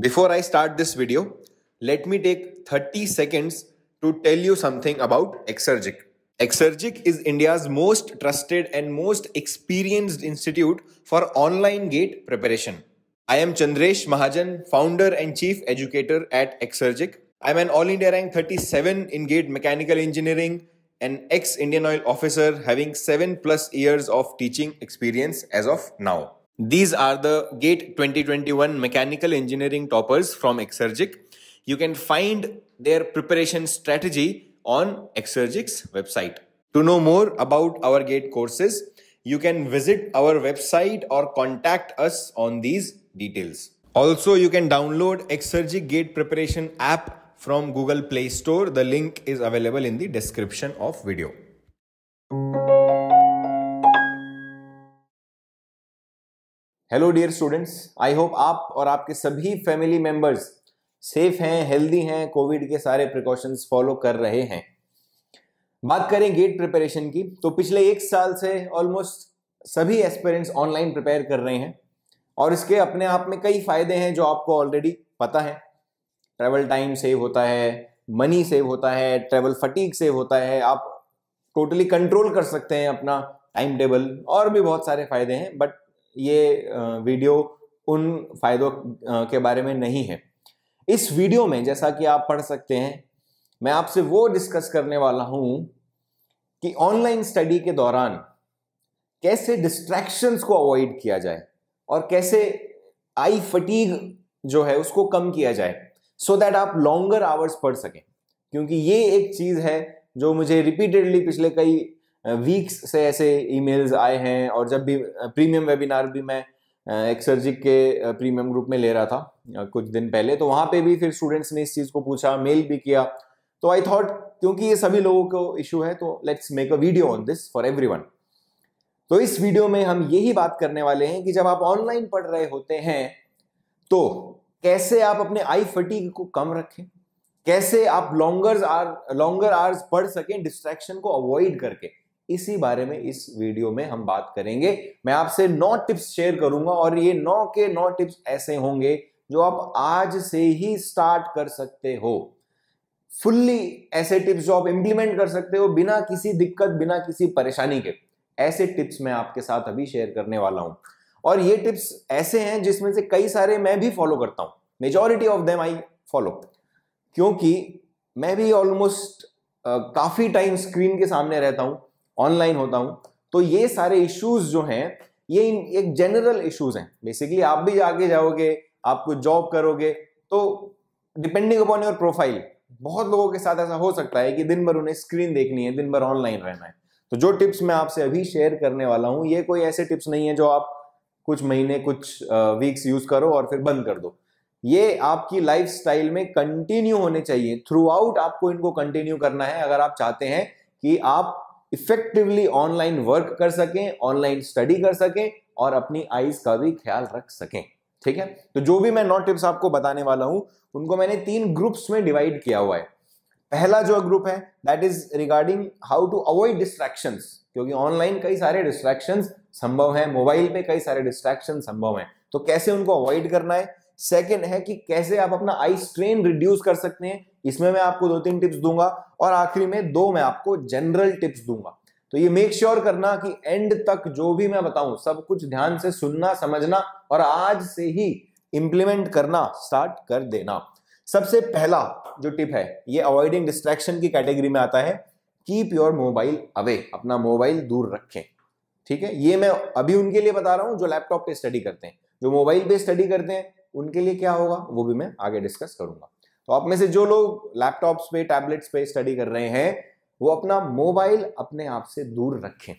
Before I start this video, let me take 30 seconds to tell you something about Exergic. Exergic is India's most trusted and most experienced institute for online gate preparation. I am Chandresh Mahajan, founder and chief educator at Exergic. I'm an All India rank 37 in gate mechanical engineering, an ex Indian Oil officer having 7 plus years of teaching experience as of now. These are the GATE 2021 mechanical engineering toppers from Exergic. You can find their preparation strategy on Exergic's website. To know more about our GATE courses, you can visit our website or contact us on these details. Also, you can download Exergic GATE preparation app from Google Play Store. The link is available in the description of video. Hello dear students I hope आप और आपके सभी family members safe हैं healthy हैं Covid के सारे precautions follow कर रहे हैं बात करें गेट प्रिपरेशन की तो पिछले एक साल से ऑलमोस्ट सभी एस्पेरेंट्स ऑनलाइन प्रिपेयर कर रहे हैं और इसके अपने आप में कई फायदे हैं जो आपको ऑलरेडी पता है ट्रैवल टाइम सेव होता है मनी सेव होता है ट्रैवल फटीक सेव होता है आप टोटली कंट्रोल कर सकते हैं अपना टाइम टेबल और भी बहुत सारे फायदे हैं बट ये वीडियो उन फायदों के बारे में नहीं है इस वीडियो में जैसा कि आप पढ़ सकते हैं मैं आपसे वो डिस्कस करने वाला हूं कि ऑनलाइन स्टडी के दौरान कैसे डिस्ट्रैक्शंस को अवॉइड किया जाए और कैसे आई फटीग जो है उसको कम किया जाए सो so दैट आप लॉन्गर आवर्स पढ़ सकें क्योंकि ये एक चीज़ है जो मुझे रिपीटेडली पिछले कई वीक्स uh, से ऐसे ईमेल्स आए हैं और जब भी प्रीमियम uh, वेबिनार भी मैं uh, एक्सर्जिक के प्रीमियम ग्रुप में ले रहा था कुछ दिन पहले तो वहाँ पे भी फिर स्टूडेंट्स ने इस चीज़ को पूछा मेल भी किया तो आई थॉट क्योंकि ये सभी लोगों को इशू है तो let's make a video on this for every तो इस वीडियो में हम यही बात करने वाले हैं कि जब आप ऑनलाइन पढ़ रहे होते हैं तो कैसे आप अपने आई फटीक को कम रखें कैसे आप लॉन्गर आर लॉन्गर आवर्स पढ़ सकें डिस्ट्रैक्शन को अवॉइड करके इसी बारे में इस वीडियो में हम बात करेंगे मैं आपसे नौ टिप्स शेयर करूंगा और ये नौ के नौ टिप्स ऐसे होंगे जो आप आज से ही स्टार्ट कर सकते हो फुल्ली ऐसे टिप्स जो आप इंप्लीमेंट कर सकते हो बिना किसी दिक्कत बिना किसी परेशानी के ऐसे टिप्स मैं आपके साथ अभी शेयर करने वाला हूं और ये टिप्स ऐसे हैं जिसमें से कई सारे मैं भी फॉलो करता हूं majority of them I follow क्योंकि मैं भी ऑलमोस्ट काफ़ी टाइम स्क्रीन के सामने रहता हूं ऑनलाइन होता हूं तो ये सारे इश्यूज जो हैं ये एक जनरल इश्यूज हैं बेसिकली आप भी आगे जाओगे आप कुछ जॉब करोगे तो डिपेंडिंग अपॉन योर प्रोफाइल बहुत लोगों के साथ ऐसा हो सकता है कि दिन भर उन्हें स्क्रीन देखनी है दिन भर ऑनलाइन रहना है तो जो टिप्स मैं आपसे अभी शेयर करने वाला हूं ये कोई ऐसे टिप्स नहीं है जो आप कुछ महीने कुछ वीक्स यूज करो और फिर बंद कर दो ये आपकी लाइफ में कंटिन्यू होने चाहिए थ्रू आउट आपको इनको कंटिन्यू करना है अगर आप चाहते हैं कि आप इफेक्टिवली ऑनलाइन वर्क कर सकें ऑनलाइन स्टडी कर सकें और अपनी आईज का भी ख्याल रख सकें ठीक है तो जो भी मैं नॉट टिप्स आपको बताने वाला हूं उनको मैंने तीन ग्रुप्स में डिवाइड किया हुआ है पहला जो ग्रुप है that is regarding how to avoid distraction क्योंकि ऑनलाइन कई सारे डिस्ट्रैक्शन संभव हैं मोबाइल पे कई सारे डिस्ट्रैक्शन संभव हैं तो कैसे उनको अवॉइड करना है सेकेंड है कि कैसे आप अपना आई स्ट्रेन रिड्यूस कर सकते हैं इसमें मैं आपको दो तीन टिप्स दूंगा और आखिरी में दो मैं आपको जनरल टिप्स दूंगा तो ये मेक श्योर sure करना कि एंड तक जो भी मैं बताऊं सब कुछ ध्यान से सुनना समझना और आज से ही इंप्लीमेंट करना स्टार्ट कर देना सबसे पहला जो टिप है ये अवॉइडिंग डिस्ट्रैक्शन की कैटेगरी में आता है कीप योर मोबाइल अवे अपना मोबाइल दूर रखें ठीक है ये मैं अभी उनके लिए बता रहा हूं जो लैपटॉप पे स्टडी करते हैं जो मोबाइल पे स्टडी करते हैं उनके लिए क्या होगा वो भी मैं आगे डिस्कस करूंगा तो आप में से जो लोग लैपटॉप्स पे टैबलेट्स पे स्टडी कर रहे हैं वो अपना मोबाइल अपने आप से दूर रखें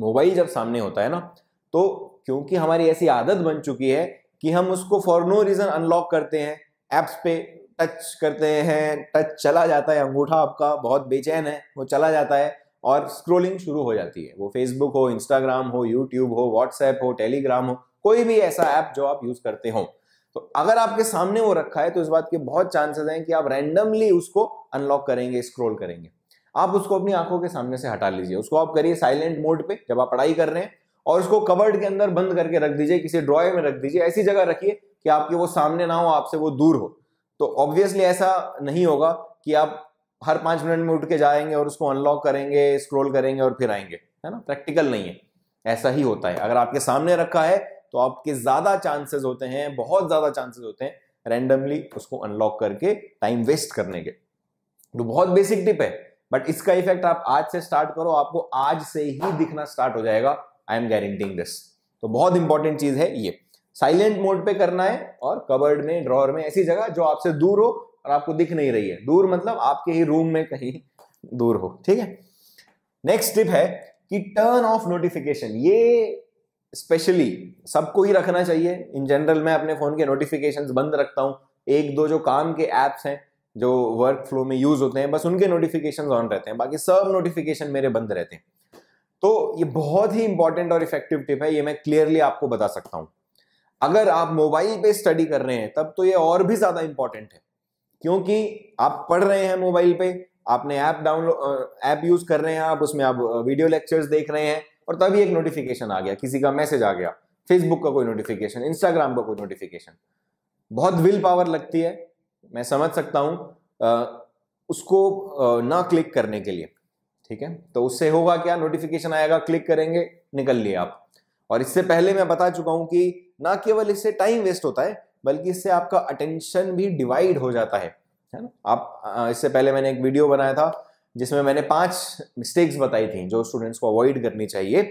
मोबाइल जब सामने होता है ना तो क्योंकि हमारी ऐसी आदत बन चुकी है कि हम उसको फॉर नो रीज़न अनलॉक करते हैं ऐप्स पे टच करते हैं टच चला जाता है अंगूठा आपका बहुत बेचैन है वो चला जाता है और स्क्रोलिंग शुरू हो जाती है वो फेसबुक हो इंस्टाग्राम हो यूट्यूब हो व्हाट्सएप हो टेलीग्राम हो कोई भी ऐसा ऐप जो आप यूज़ करते हो तो अगर आपके सामने वो रखा है तो इस बात के बहुत चांसेस हैं कि आप रैंडमली उसको अनलॉक करेंगे स्क्रॉल करेंगे आप उसको अपनी आंखों के सामने से हटा लीजिए उसको आप करिए साइलेंट मोड पे जब आप पढ़ाई कर रहे हैं और उसको कवर्ड के अंदर बंद करके रख दीजिए किसी ड्रॉयर में रख दीजिए ऐसी जगह रखिए कि आपके वो सामने ना हो आपसे वो दूर हो तो ऑब्वियसली ऐसा नहीं होगा कि आप हर पांच मिनट में उठ के जाएंगे और उसको अनलॉक करेंगे स्क्रॉल करेंगे और फिर आएंगे है ना प्रैक्टिकल नहीं है ऐसा ही होता है अगर आपके सामने रखा है तो आपके ज़्यादा चांसेस होते हैं बहुत ज़्यादा चांसेस होते हैं रैंडमली उसको अनलॉक करके टाइम वेस्ट करने के तो बहुत बेसिक टिप है बट इसका इफेक्ट आप आज से स्टार्ट करो आपको आज से ही दिखना स्टार्ट हो जाएगा आई एम गारंटिंग दिस तो बहुत इंपॉर्टेंट चीज है ये साइलेंट मोड पे करना है और कबर्ड में ड्रॉर में ऐसी जगह जो आपसे दूर हो और आपको दिख नहीं रही है दूर मतलब आपके ही रूम में कहीं दूर हो ठीक है नेक्स्ट टिप है कि टर्न ऑफ नोटिफिकेशन ये स्पेशली सबको ही रखना चाहिए इन जनरल मैं अपने फ़ोन के नोटिफिकेशन बंद रखता हूँ एक दो जो काम के ऐप्स हैं जो वर्क फ्लो में यूज़ होते हैं बस उनके नोटिफिकेशन ऑन रहते हैं बाकी सब नोटिफिकेशन मेरे बंद रहते हैं तो ये बहुत ही इंपॉर्टेंट और इफेक्टिव टिप है ये मैं क्लियरली आपको बता सकता हूँ अगर आप मोबाइल पे स्टडी कर रहे हैं तब तो ये और भी ज़्यादा इंपॉर्टेंट है क्योंकि आप पढ़ रहे हैं मोबाइल पे आपने ऐप डाउनलोड ऐप यूज़ कर रहे हैं आप उसमें आप वीडियो लेक्चर्स देख रहे हैं और तभी एक नोटिफिकेशन आ गया किसी का मैसेज आ गया फेसबुक का कोई नोटिफिकेशन इंस्टाग्राम का कोई नोटिफिकेशन बहुत विल पावर लगती है मैं समझ सकता हूँ उसको आ, ना क्लिक करने के लिए ठीक है तो उससे होगा क्या नोटिफिकेशन आएगा क्लिक करेंगे निकल लिए आप और इससे पहले मैं बता चुका हूं कि ना केवल इससे टाइम वेस्ट होता है बल्कि इससे आपका अटेंशन भी डिवाइड हो जाता है है ना आप इससे पहले मैंने एक वीडियो बनाया था जिसमें मैंने पांच मिस्टेक्स बताई थी जो स्टूडेंट्स को अवॉइड करनी चाहिए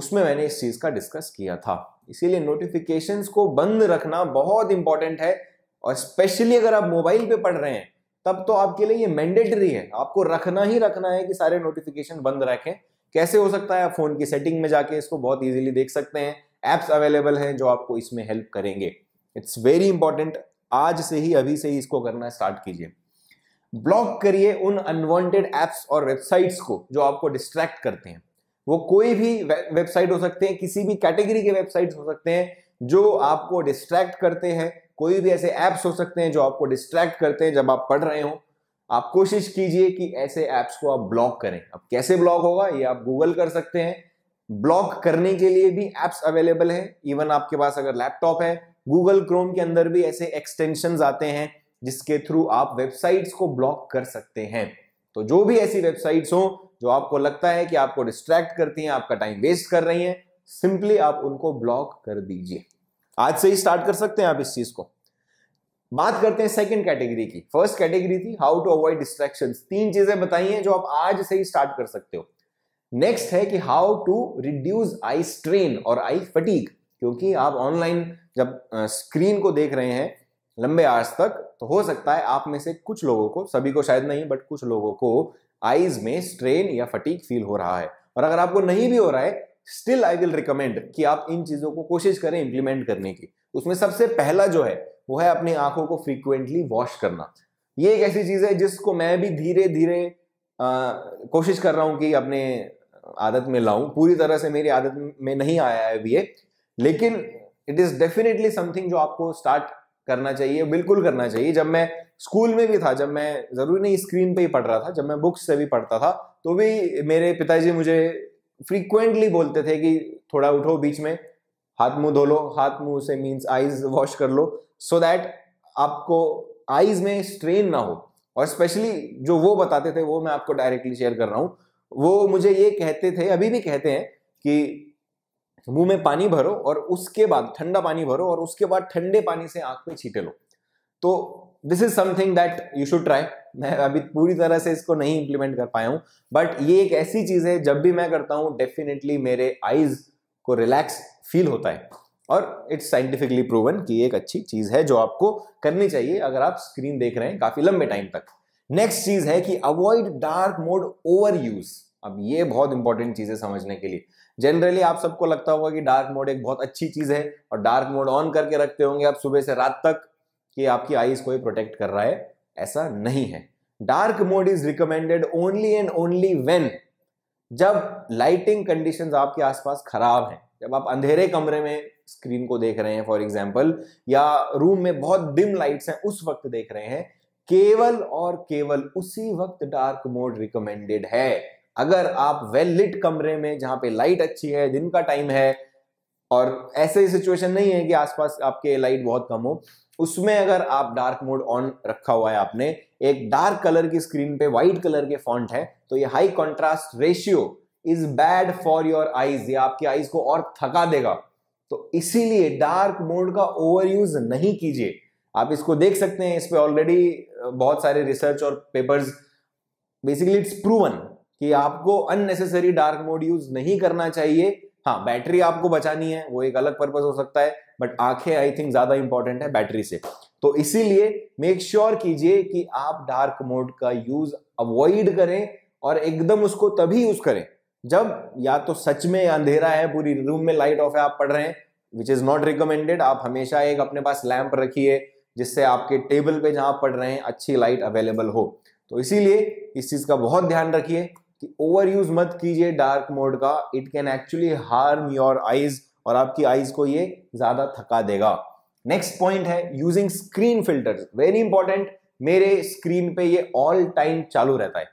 उसमें मैंने इस चीज़ का डिस्कस किया था इसीलिए नोटिफिकेशन को बंद रखना बहुत इंपॉर्टेंट है और स्पेशली अगर आप मोबाइल पे पढ़ रहे हैं तब तो आपके लिए ये मैंडेटरी है आपको रखना ही रखना है कि सारे नोटिफिकेशन बंद रखें कैसे हो सकता है आप फोन की सेटिंग में जाके इसको बहुत ईजिली देख सकते हैं ऐप्स अवेलेबल हैं जो आपको इसमें हेल्प करेंगे इट्स वेरी इंपॉर्टेंट आज से ही अभी से ही इसको करना स्टार्ट कीजिए ब्लॉक करिए उन अनवांटेड एप्स और वेबसाइट्स को जो आपको डिस्ट्रैक्ट करते हैं वो कोई भी वेबसाइट हो सकते हैं किसी भी कैटेगरी के वेबसाइट्स हो सकते हैं जो आपको डिस्ट्रैक्ट करते हैं कोई भी ऐसे ऐप्स हो सकते हैं जो आपको डिस्ट्रैक्ट करते हैं जब आप पढ़ रहे हो आप कोशिश कीजिए कि ऐसे ऐप्स को आप ब्लॉक करें अब कैसे ब्लॉक होगा ये आप गूगल कर सकते हैं ब्लॉक करने के लिए भी ऐप्स अवेलेबल हैं इवन आपके पास अगर लैपटॉप है गूगल क्रोम के अंदर भी ऐसे एक्सटेंशन आते हैं जिसके थ्रू आप वेबसाइट्स को ब्लॉक कर सकते हैं तो जो भी ऐसी वेबसाइट्स हो जो आपको लगता है कि आपको डिस्ट्रैक्ट करती हैं आपका टाइम वेस्ट कर रही हैं सिंपली आप उनको ब्लॉक कर दीजिए आज से ही स्टार्ट कर सकते हैं आप इस चीज को बात करते हैं सेकंड कैटेगरी की फर्स्ट कैटेगरी थी हाउ टू अवॉइड डिस्ट्रैक्शन तीन चीजें बताई हैं जो आप आज से ही स्टार्ट कर सकते हो नेक्स्ट है कि how to reduce eye strain और आई फटीक क्योंकि आप ऑनलाइन जब स्क्रीन को देख रहे हैं लंबे आज तक तो हो सकता है आप में से कुछ लोगों को सभी को शायद नहीं बट कुछ लोगों को आईज में स्ट्रेन या फटीक फील हो रहा है और अगर आपको नहीं भी हो रहा है स्टिल आई विल रिकमेंड कि आप इन चीज़ों को कोशिश करें इंप्लीमेंट करने की उसमें सबसे पहला जो है वो है अपनी आंखों को फ्रीक्वेंटली वॉश करना ये एक ऐसी चीज़ है जिसको मैं भी धीरे धीरे कोशिश कर रहा हूं कि अपने आदत में लाऊं पूरी तरह से मेरी आदत में नहीं आया है अभी ये लेकिन इट इज़ डेफिनेटली समथिंग जो आपको स्टार्ट करना चाहिए बिल्कुल करना चाहिए जब मैं स्कूल में भी था जब मैं ज़रूरी नहीं स्क्रीन पे ही पढ़ रहा था जब मैं बुक्स से भी पढ़ता था तो भी मेरे पिताजी मुझे फ्रीक्वेंटली बोलते थे कि थोड़ा उठो बीच में हाथ मुंह धो लो हाथ मुंह से मीन्स आईज वॉश कर लो सो so दैट आपको आईज में स्ट्रेन ना हो और स्पेशली जो वो बताते थे वो मैं आपको डायरेक्टली शेयर कर रहा हूँ वो मुझे ये कहते थे अभी भी कहते हैं कि मुंह में पानी भरो और उसके बाद ठंडा पानी भरो और उसके बाद ठंडे पानी से आंख में छीटे लो तो this is something that you should try मैं अभी पूरी तरह से इसको नहीं इंप्लीमेंट कर पाया हूँ बट ये एक ऐसी चीज़ है जब भी मैं करता हूँ डेफिनेटली मेरे आईज को रिलैक्स फील होता है और इट्स साइंटिफिकली प्रूवन कि एक अच्छी चीज़ है जो आपको करनी चाहिए अगर आप स्क्रीन देख रहे हैं काफ़ी लंबे टाइम तक नेक्स्ट चीज़ है कि avoid dark mode overuse अब ये बहुत इंपॉर्टेंट चीज़ है समझने के लिए जनरली आप सबको लगता होगा कि डार्क मोड एक बहुत अच्छी चीज़ है और डार्क मोड ऑन करके रखते होंगे आप सुबह से रात तक कि आपकी आईज को प्रोटेक्ट कर रहा है ऐसा नहीं है dark mode is recommended only and only when जब लाइटिंग कंडीशन आपके आसपास खराब है जब आप अंधेरे कमरे में स्क्रीन को देख रहे हैं फॉर एग्जाम्पल या रूम में बहुत डिम लाइट्स हैं उस वक्त देख रहे हैं केवल और केवल उसी वक्त डार्क मोड रिकमेंडेड है अगर आप वेल लिट कमरे में जहाँ पे लाइट अच्छी है दिन का टाइम है और ऐसे सिचुएशन नहीं है कि आसपास आपके लाइट बहुत कम हो उसमें अगर आप डार्क मोड ऑन रखा हुआ है आपने एक डार्क कलर की स्क्रीन पे व्हाइट कलर के फॉन्ट है तो ये high contrast ratio is bad for your eyes ये आपकी आईज को और थका देगा तो इसीलिए डार्क मोड का ओवर यूज नहीं कीजिए आप इसको देख सकते हैं इस पर ऑलरेडी बहुत सारे रिसर्च और पेपर्स बेसिकली इट्स प्रूवन कि आपको अननेसेसरी डार्क मोड यूज नहीं करना चाहिए हाँ बैटरी आपको बचानी है वो एक अलग पर्पज हो सकता है बट आंखें आई थिंक ज्यादा इंपॉर्टेंट है बैटरी से तो इसीलिए मेक श्योर कीजिए कि आप डार्क मोड का यूज अवॉइड करें और एकदम उसको तभी यूज करें जब या तो सच में अंधेरा है पूरी रूम में लाइट ऑफ है आप पढ़ रहे हैं विच इज नॉट रिकमेंडेड आप हमेशा एक अपने पास लैंप रखिए जिससे आपके टेबल पे जहां पढ़ रहे हैं अच्छी लाइट अवेलेबल हो तो इसीलिए इस चीज का बहुत ध्यान रखिए कि ओवर यूज मत कीजिए डार्क मोड का it can actually harm your eyes और आपकी आईज को ये ज्यादा थका देगा नेक्स्ट पॉइंट है using screen filter very important मेरे स्क्रीन पे ये ऑल टाइम चालू रहता है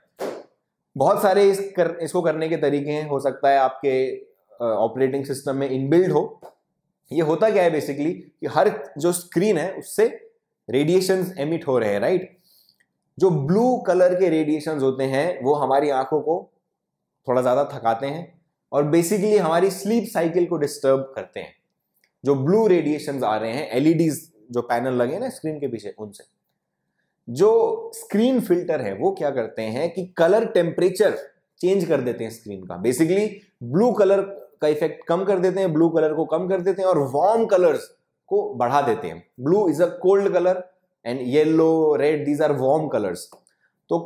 बहुत सारे इस कर, इसको करने के तरीके हैं हो सकता है आपके ऑपरेटिंग सिस्टम में इनबिल्ड हो ये होता क्या है बेसिकली कि हर जो स्क्रीन है उससे रेडिएशन एमिट हो रहे हैं राइट right? जो ब्लू कलर के रेडिएशन होते हैं वो हमारी आंखों को थोड़ा ज़्यादा थकाते हैं और बेसिकली हमारी स्लीप साइकिल को डिस्टर्ब करते हैं जो ब्लू रेडिएशन आ रहे हैं एलईडी e जो पैनल लगे ना स्क्रीन के पीछे उनसे जो स्क्रीन फिल्टर है वो क्या करते हैं कि कलर टेम्परेचर चेंज कर देते हैं स्क्रीन का बेसिकली ब्लू कलर का इफेक्ट कम कर देते हैं ब्लू कलर को कम कर देते हैं और वार्म कलर्स को बढ़ा देते हैं blue is a cold colour and yellow red these are warm colours तो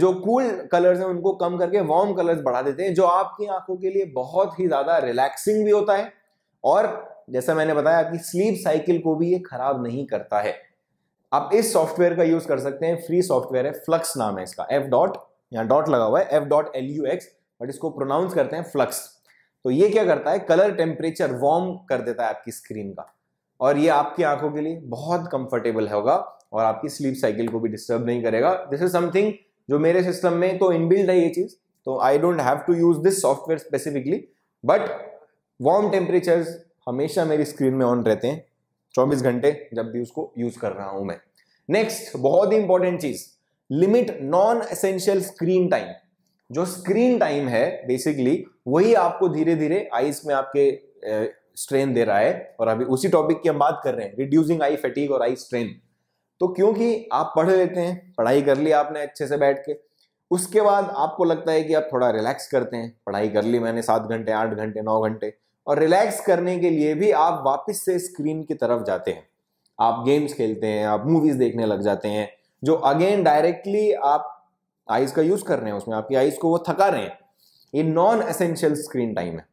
जो कूल कलर्स हैं उनको कम करके वार्म कलर्स बढ़ा देते हैं जो आपकी आंखों के लिए बहुत ही ज़्यादा रिलैक्सिंग भी होता है और जैसा मैंने बताया आपकी स्लीप साइकिल को भी ये खराब नहीं करता है आप इस सॉफ्टवेयर का यूज़ कर सकते हैं फ्री सॉफ्टवेयर है फ्लक्स नाम है इसका एफ डॉट यहाँ डॉट लगा हुआ है F dot L U X but इसको प्रोनाउंस करते हैं फ्लक्स तो ये क्या करता है कलर टेम्परेचर वार्म कर देता है आपकी स्क्रीन का और ये आपकी आंखों के लिए बहुत कंफर्टेबल होगा और आपकी स्लीप साइकिल को भी डिस्टर्ब नहीं करेगा दिस इज समथिंग जो मेरे सिस्टम में तो इनबिल्ड है ये चीज तो I don't have to use this software specifically but warm temperature हमेशा मेरी स्क्रीन में ऑन रहते हैं 24 घंटे जब भी उसको यूज कर रहा हूं मैं नेक्स्ट बहुत ही इंपॉर्टेंट चीज limit non essential screen time जो स्क्रीन टाइम है बेसिकली वही आपको धीरे धीरे आईज में आपके स्ट्रेन दे रहा है और अभी उसी टॉपिक की हम बात कर रहे हैं रिड्यूसिंग आई फेटिक और आई स्ट्रेन तो क्योंकि आप पढ़ लेते हैं पढ़ाई कर ली आपने अच्छे से बैठ के उसके बाद आपको लगता है कि आप थोड़ा रिलैक्स करते हैं पढ़ाई कर ली मैंने सात घंटे आठ घंटे नौ घंटे और रिलैक्स करने के लिए भी आप वापस से स्क्रीन की तरफ जाते हैं आप गेम्स खेलते हैं आप मूवीज देखने लग जाते हैं जो अगेन डायरेक्टली आप आईज का यूज कर रहे हैं उसमें आपकी आईज को वो थका रहे हैं ये नॉन एसेंशियल स्क्रीन टाइम है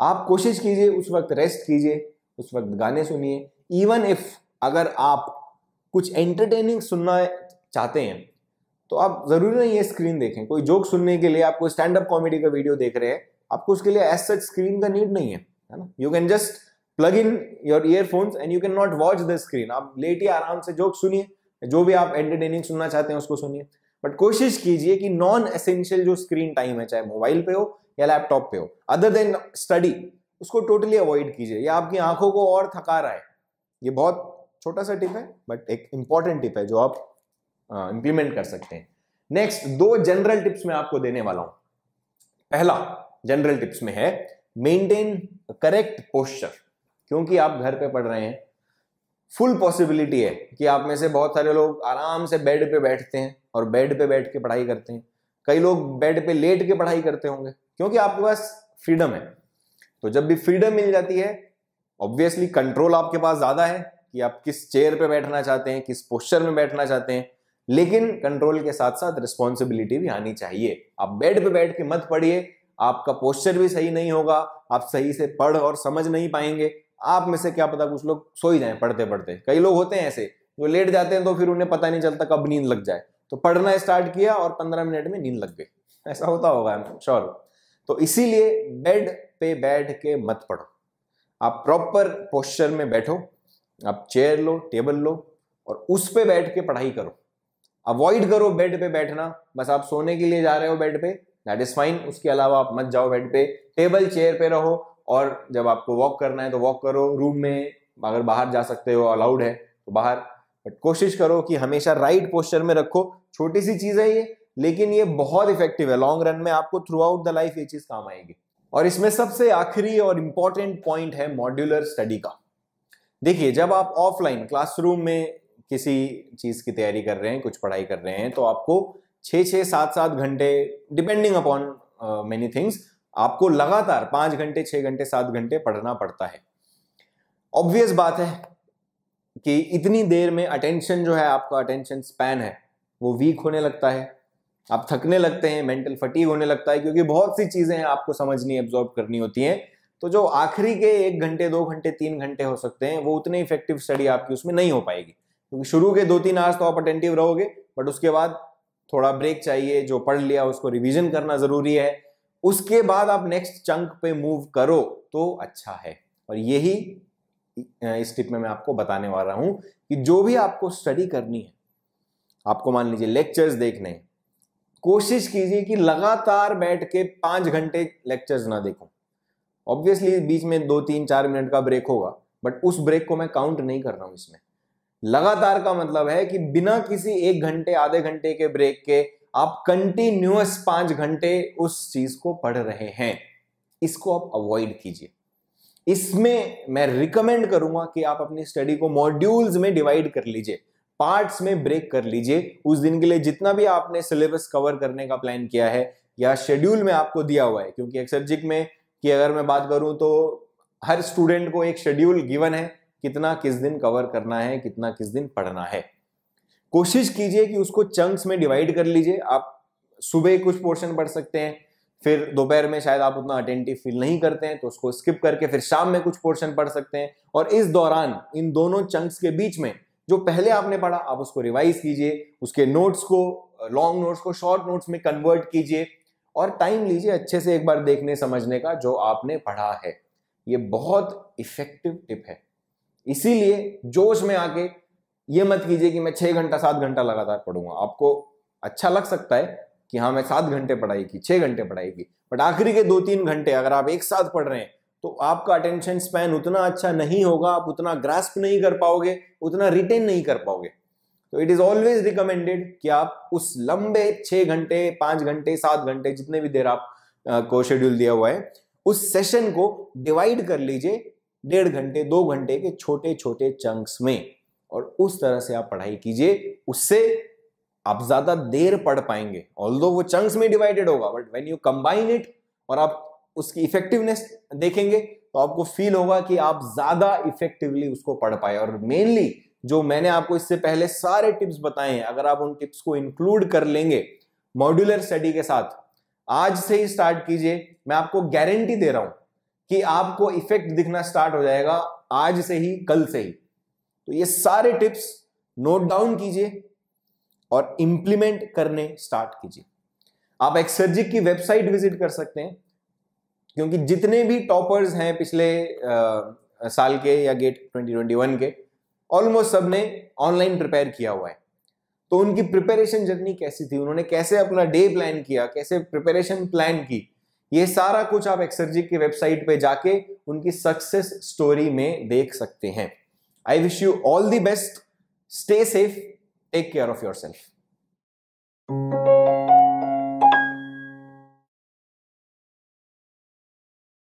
आप कोशिश कीजिए उस वक्त रेस्ट कीजिए उस वक्त गाने सुनिए इवन इफ अगर आप कुछ एंटरटेनिंग सुनना चाहते हैं तो आप ज़रूरी नहीं है स्क्रीन देखें कोई जोक सुनने के लिए आप कोई स्टैंड अप कॉमेडी का वीडियो देख रहे हैं आपको उसके लिए एज सच स्क्रीन का नीड नहीं है है ना you can just plug in your earphones and you can not watch the screen आप लेट ही आराम से जोक सुनिए जो भी आप एंटरटेनिंग सुनना चाहते हैं उसको सुनिए बट कोशिश कीजिए कि नॉन एसेंशियल जो स्क्रीन टाइम है चाहे मोबाइल पे हो या लैपटॉप पे हो अदर देन स्टडी उसको टोटली अवॉइड कीजिए या आपकी आंखों को और थका रहा है ये बहुत छोटा सा टिप है बट एक इंपॉर्टेंट टिप है जो आप इंप्लीमेंट कर सकते हैं नेक्स्ट दो जनरल टिप्स मैं आपको देने वाला हूं पहला जनरल टिप्स में है मेंटेन करेक्ट पोस्चर क्योंकि आप घर पे पढ़ रहे हैं फुल पॉसिबिलिटी है कि आप में से बहुत सारे लोग आराम से बेड पे बैठते हैं और बेड पे बैठ के पढ़ाई करते हैं कई लोग बेड पे लेट के पढ़ाई करते होंगे क्योंकि आपके पास फ्रीडम है तो जब भी फ्रीडम मिल जाती है ऑब्वियसली कंट्रोल आपके पास ज्यादा है कि आप किस चेयर पे बैठना चाहते हैं किस पोस्चर में बैठना चाहते हैं लेकिन कंट्रोल के साथ साथ रिस्पॉन्सिबिलिटी भी आनी चाहिए आप बेड पे बैठ के मत पढ़िए आपका पोस्चर भी सही नहीं होगा आप सही से पढ़ और समझ नहीं पाएंगे आप में से क्या पता कुछ लोग सो ही जाए पढ़ते पढ़ते कई लोग होते हैं ऐसे जो लेट जाते हैं तो फिर उन्हें पता नहीं चलता कब नींद लग जाए तो पढ़ना स्टार्ट किया और पंद्रह मिनट में नींद लग गई ऐसा होता होगा श्योर तो इसीलिए बेड पे बैठ के मत पढ़ो आप प्रॉपर पोस्चर में बैठो आप चेयर लो टेबल लो और उस पे बैठ के पढ़ाई करो अवॉइड करो बेड पे बैठना बस आप सोने के लिए जा रहे हो बेड पे दैट इज फाइन उसके अलावा आप मत जाओ बेड पे टेबल चेयर पे रहो और जब आपको वॉक करना है तो वॉक करो रूम में अगर बाहर जा सकते हो अलाउड है तो बाहर बट कोशिश करो कि हमेशा राइट पोस्चर में रखो छोटी सी चीज़ है ये लेकिन ये बहुत इफेक्टिव है लॉन्ग रन में आपको थ्रू आउट द लाइफ ये चीज काम आएगी और इसमें सबसे आखिरी और इंपॉर्टेंट पॉइंट है मॉड्यूलर स्टडी का देखिए जब आप ऑफलाइन क्लासरूम में किसी चीज की तैयारी कर रहे हैं कुछ पढ़ाई कर रहे हैं तो आपको छः छः सात सात घंटे डिपेंडिंग अपॉन मेनी थिंग्स आपको लगातार पांच घंटे छः घंटे सात घंटे पढ़ना पड़ता है ऑब्वियस बात है कि इतनी देर में अटेंशन जो है आपका अटेंशन स्पैन है वो वीक होने लगता है आप थकने लगते हैं मेंटल फटीक होने लगता है क्योंकि बहुत सी चीज़ें आपको समझनी एब्जॉर्ब करनी होती हैं तो जो आखिरी के एक घंटे दो घंटे तीन घंटे हो सकते हैं वो उतने इफेक्टिव स्टडी आपकी उसमें नहीं हो पाएगी क्योंकि तो शुरू के दो तीन आवर्स तो आप अटेंटिव रहोगे बट उसके बाद थोड़ा ब्रेक चाहिए जो पढ़ लिया उसको रिविजन करना ज़रूरी है उसके बाद आप नेक्स्ट चंक पे मूव करो तो अच्छा है और यही इस टिप में मैं आपको बताने वाला हूं कि जो भी आपको स्टडी करनी है आपको मान लीजिए लेक्चर्स देखने हैं कोशिश कीजिए कि लगातार बैठ के पांच घंटे लेक्चर्स ना देखो ऑब्वियसली बीच में दो तीन चार मिनट का ब्रेक होगा बट उस ब्रेक को मैं काउंट नहीं कर रहा हूं इसमें लगातार का मतलब है कि बिना किसी एक घंटे आधे घंटे के ब्रेक के आप कंटिन्यूस पांच घंटे उस चीज को पढ़ रहे हैं इसको आप अवॉइड कीजिए इसमें मैं रिकमेंड करूंगा कि आप अपनी स्टडी को मॉड्यूल्स में डिवाइड कर लीजिए पार्ट्स में ब्रेक कर लीजिए उस दिन के लिए जितना भी आपने सिलेबस कवर करने का प्लान किया है या शेड्यूल में आपको दिया हुआ है क्योंकि एक्सर्जिक में कि अगर मैं बात करूं तो हर स्टूडेंट को एक शेड्यूल गिवन है कितना किस दिन कवर करना है कितना किस दिन पढ़ना है कोशिश कीजिए कि उसको चंक्स में डिवाइड कर लीजिए आप सुबह कुछ पोर्शन पढ़ सकते हैं फिर दोपहर में शायद आप उतना अटेंटिव फील नहीं करते हैं तो उसको स्किप करके फिर शाम में कुछ पोर्शन पढ़ सकते हैं और इस दौरान इन दोनों चंक्स के बीच में जो पहले आपने पढ़ा आप उसको रिवाइज कीजिए उसके नोट्स को लॉन्ग नोट्स को शॉर्ट नोट्स में कन्वर्ट कीजिए और टाइम लीजिए अच्छे से एक बार देखने समझने का जो आपने पढ़ा है ये बहुत इफेक्टिव टिप है इसीलिए जोश में आके ये मत कीजिए कि मैं छः घंटा सात घंटा लगातार पढ़ूंगा आपको अच्छा लग सकता है कि हाँ मैं सात घंटे पढ़ाई की छः घंटे पढ़ाई की बट आखिरी के दो तीन घंटे अगर आप एक साथ पढ़ रहे हैं तो आपका अटेंशन स्पैन उतना अच्छा नहीं होगा आप उतना ग्रास्प नहीं कर पाओगे उतना रिटेन नहीं कर पाओगे तो इट इज ऑलवेज रिकमेंडेड कि आप उस लंबे छह घंटे पांच घंटे सात घंटे जितने भी देर आप को शेड्यूल दिया हुआ है उस सेशन को डिवाइड कर लीजिए डेढ़ घंटे दो घंटे के छोटे छोटे चंक्स में और उस तरह से आप पढ़ाई कीजिए उससे आप ज्यादा देर पढ़ पाएंगे ऑल वो चंक्स में डिवाइडेड होगा but when you combine it और आप उसकी इफेक्टिवनेस देखेंगे तो आपको फील होगा कि आप ज्यादा इफेक्टिवली उसको पढ़ पाए और मेनली जो मैंने आपको इससे पहले सारे टिप्स बताए हैं अगर आप उन टिप्स को इंक्लूड कर लेंगे मॉड्यूलर स्टडी के साथ आज से ही स्टार्ट कीजिए मैं आपको गारंटी दे रहा हूं कि आपको इफेक्ट दिखना स्टार्ट हो जाएगा आज से ही कल से ही तो ये सारे टिप्स नोट डाउन कीजिए और इंप्लीमेंट करने स्टार्ट कीजिए आप एक्सर्जिक की वेबसाइट विजिट कर सकते हैं क्योंकि जितने भी टॉपर्स हैं पिछले आ, साल के या गेट 2021 के ऑलमोस्ट सब ने ऑनलाइन प्रिपेयर किया हुआ है तो उनकी प्रिपरेशन जर्नी कैसी थी उन्होंने कैसे अपना डे प्लान किया कैसे प्रिपरेशन प्लान की ये सारा कुछ आप एक्सर्जिक की वेबसाइट पे जाके उनकी सक्सेस स्टोरी में देख सकते हैं I wish you all the best stay safe take care of your self